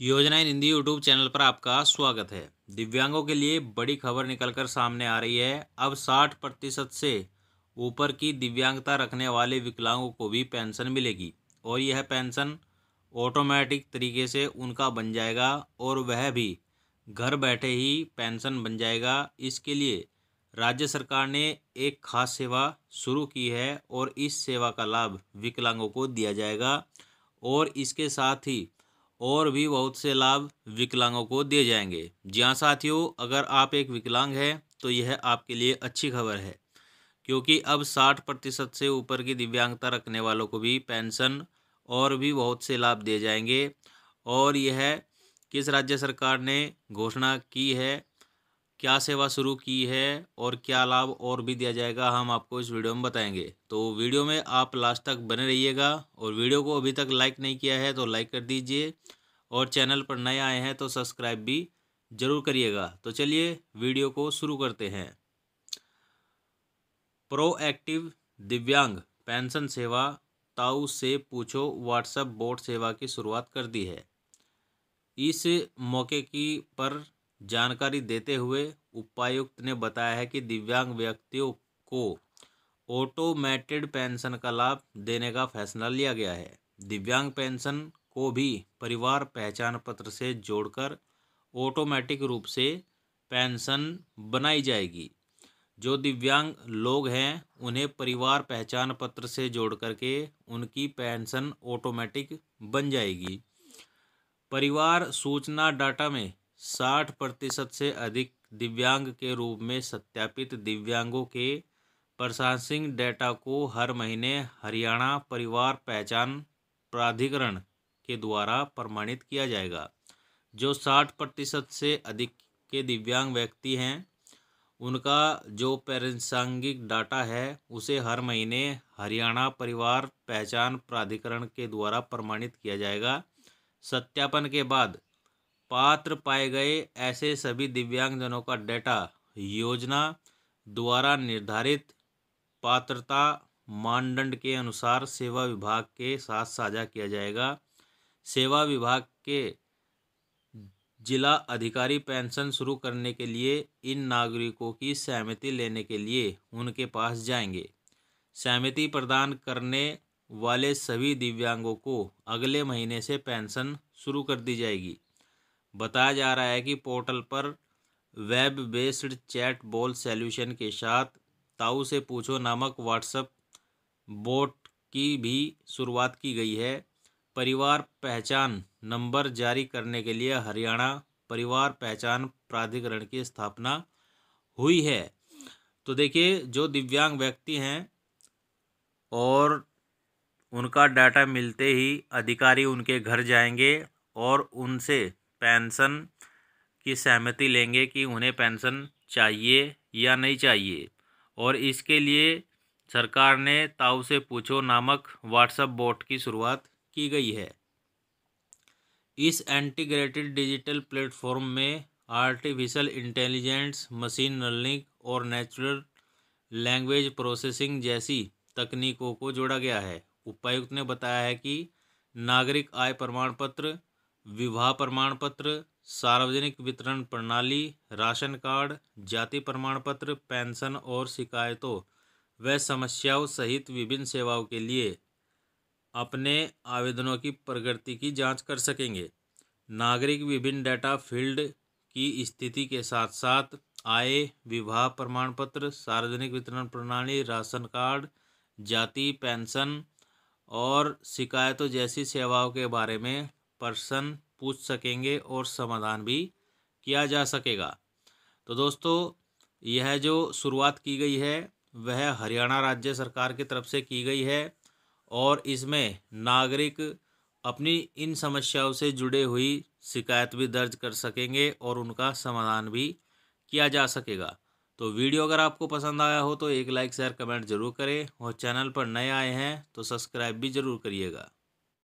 योजना इन Hindi YouTube channel पर आपका स्वागत है दिव्यांगों के लिए बड़ी खबर निकलकर सामने आ रही है अब 60 प्रतिशत से ऊपर की दिव्यांगता रखने वाले विकलांगों को भी पेंशन मिलेगी और यह पेंशन ऑटोमेटिक तरीके से उनका बन जाएगा और वह भी घर बैठे ही पेंशन बन जाएगा इसके लिए राज्य सरकार ने एक खास सेवा शुरू की है और इस सेवा का लाभ विकलांगों को दिया जाएगा और इसके साथ ही और भी बहुत से लाभ विकलांगों को दिए जाएंगे जी हाँ साथियों अगर आप एक विकलांग हैं तो यह आपके लिए अच्छी खबर है क्योंकि अब साठ प्रतिशत से ऊपर की दिव्यांगता रखने वालों को भी पेंशन और भी बहुत से लाभ दिए जाएंगे और यह किस राज्य सरकार ने घोषणा की है क्या सेवा शुरू की है और क्या लाभ और भी दिया जाएगा हम आपको इस वीडियो में बताएंगे तो वीडियो में आप लास्ट तक बने रहिएगा और वीडियो को अभी तक लाइक नहीं किया है तो लाइक कर दीजिए और चैनल पर नए आए हैं तो सब्सक्राइब भी ज़रूर करिएगा तो चलिए वीडियो को शुरू करते हैं प्रोएक्टिव दिव्यांग पेंशन सेवा ताऊ से पूछो व्हाट्सएप बोर्ड सेवा की शुरुआत कर दी है इस मौके की पर जानकारी देते हुए उपायुक्त ने बताया है कि दिव्यांग व्यक्तियों को ऑटोमेटेड पेंशन का लाभ देने का फैसला लिया गया है दिव्यांग पेंशन को भी परिवार पहचान पत्र से जोड़कर ऑटोमेटिक रूप से पेंशन बनाई जाएगी जो दिव्यांग लोग हैं उन्हें परिवार पहचान पत्र से जोड़ करके उनकी पेंशन ऑटोमेटिक बन जाएगी परिवार सूचना डाटा में साठ प्रतिशत से अधिक दिव्यांग के रूप में सत्यापित दिव्यांगों के प्रशासनिक डेटा को हर महीने हरियाणा परिवार पहचान प्राधिकरण के द्वारा प्रमाणित किया जाएगा जो साठ प्रतिशत से अधिक के दिव्यांग व्यक्ति हैं उनका जो पैरसांगिक डाटा है उसे हर महीने हरियाणा परिवार पहचान प्राधिकरण के द्वारा प्रमाणित किया जाएगा सत्यापन के बाद पात्र पाए गए ऐसे सभी दिव्यांगजनों का डेटा योजना द्वारा निर्धारित पात्रता मानदंड के अनुसार सेवा विभाग के साथ साझा किया जाएगा सेवा विभाग के जिला अधिकारी पेंशन शुरू करने के लिए इन नागरिकों की सहमति लेने के लिए उनके पास जाएंगे सहमति प्रदान करने वाले सभी दिव्यांगों को अगले महीने से पेंशन शुरू कर दी जाएगी बताया जा रहा है कि पोर्टल पर web based chatbot solution के साथ ताऊ से पूछो नामक व्हाट्सएप बोट की भी शुरुआत की गई है परिवार पहचान नंबर जारी करने के लिए हरियाणा परिवार पहचान प्राधिकरण की स्थापना हुई है तो देखिए जो दिव्यांग व्यक्ति हैं और उनका डाटा मिलते ही अधिकारी उनके घर जाएंगे और उनसे पेंशन की सहमति लेंगे कि उन्हें पेंशन चाहिए या नहीं चाहिए और इसके लिए सरकार ने ताऊ से पूछो नामक व्हाट्सएप बोट की शुरुआत की गई है इस इंटीग्रेटेड डिजिटल प्लेटफॉर्म में आर्टिफिशियल इंटेलिजेंस मशीन लर्निंग और नेचुरल लैंग्वेज प्रोसेसिंग जैसी तकनीकों को जोड़ा गया है उपायुक्त ने बताया है कि नागरिक आय प्रमाण पत्र विवाह प्रमाण पत्र सार्वजनिक वितरण प्रणाली राशन कार्ड जाति प्रमाण पत्र पेंशन और शिकायतों व समस्याओं सहित विभिन्न सेवाओं के लिए अपने आवेदनों की प्रगति की जांच कर सकेंगे नागरिक विभिन्न डेटा फील्ड की स्थिति के साथ साथ आय विवाह प्रमाण पत्र सार्वजनिक वितरण प्रणाली राशन कार्ड जाति पेंशन और शिकायतों जैसी सेवाओं के बारे में पर्सन पूछ सकेंगे और समाधान भी किया जा सकेगा तो दोस्तों यह जो शुरुआत की गई है वह हरियाणा राज्य सरकार की तरफ से की गई है और इसमें नागरिक अपनी इन समस्याओं से जुड़े हुई शिकायत भी दर्ज कर सकेंगे और उनका समाधान भी किया जा सकेगा तो वीडियो अगर आपको पसंद आया हो तो एक लाइक शेयर कमेंट जरूर करें और चैनल पर नए आए हैं तो सब्सक्राइब भी जरूर करिएगा